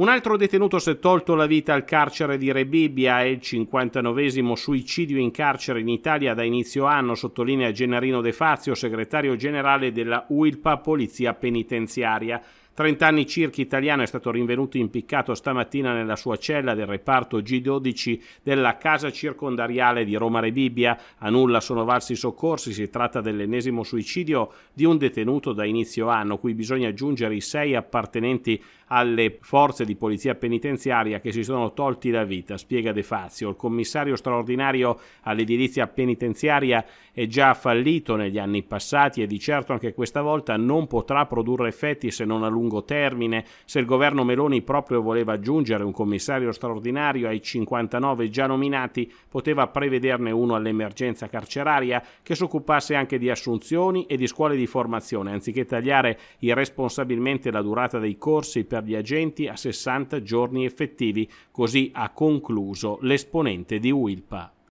Un altro detenuto si è tolto la vita al carcere di Rebibbia, è il 59 suicidio in carcere in Italia da inizio anno, sottolinea Gennarino De Fazio, segretario generale della UILPA Polizia Penitenziaria. 30 anni circa italiano è stato rinvenuto impiccato stamattina nella sua cella del reparto G12 della casa circondariale di Roma Rebibbia. A nulla sono valsi i soccorsi, si tratta dell'ennesimo suicidio di un detenuto da inizio anno, cui bisogna aggiungere i sei appartenenti alle forze di polizia penitenziaria che si sono tolti la vita, spiega De Fazio. Il commissario straordinario all'edilizia penitenziaria è già fallito negli anni passati e di certo anche questa volta non potrà produrre effetti se non a lungo lungo termine, se il governo Meloni proprio voleva aggiungere un commissario straordinario ai 59 già nominati, poteva prevederne uno all'emergenza carceraria che si occupasse anche di assunzioni e di scuole di formazione, anziché tagliare irresponsabilmente la durata dei corsi per gli agenti a 60 giorni effettivi, così ha concluso l'esponente di Wilpa.